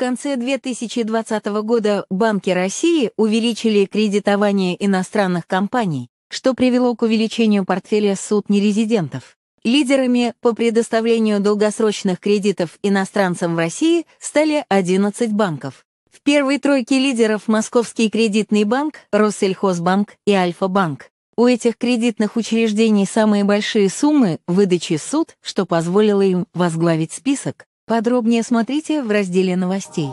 конце 2020 года банки России увеличили кредитование иностранных компаний, что привело к увеличению портфеля суд нерезидентов. Лидерами по предоставлению долгосрочных кредитов иностранцам в России стали 11 банков. В первой тройке лидеров Московский кредитный банк, Россельхозбанк и Альфа-банк. У этих кредитных учреждений самые большие суммы выдачи суд, что позволило им возглавить список. Подробнее смотрите в разделе новостей.